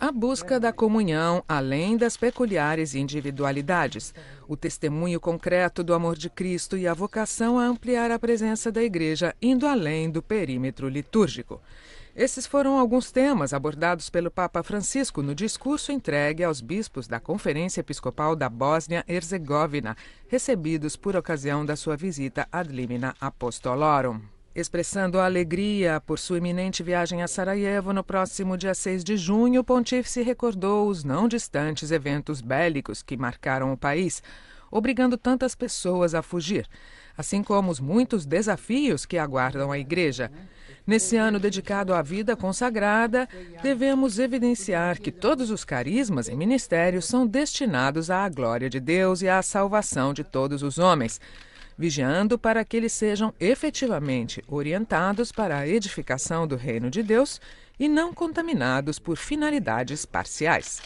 A busca da comunhão, além das peculiares individualidades, o testemunho concreto do amor de Cristo e a vocação a ampliar a presença da igreja, indo além do perímetro litúrgico. Esses foram alguns temas abordados pelo Papa Francisco no discurso entregue aos bispos da Conferência Episcopal da Bósnia-Herzegovina, recebidos por ocasião da sua visita ad limina apostolorum. Expressando a alegria por sua iminente viagem a Sarajevo no próximo dia 6 de junho, o pontífice recordou os não distantes eventos bélicos que marcaram o país, obrigando tantas pessoas a fugir, assim como os muitos desafios que aguardam a Igreja. Nesse ano dedicado à vida consagrada, devemos evidenciar que todos os carismas e ministérios são destinados à glória de Deus e à salvação de todos os homens vigiando para que eles sejam efetivamente orientados para a edificação do reino de Deus e não contaminados por finalidades parciais.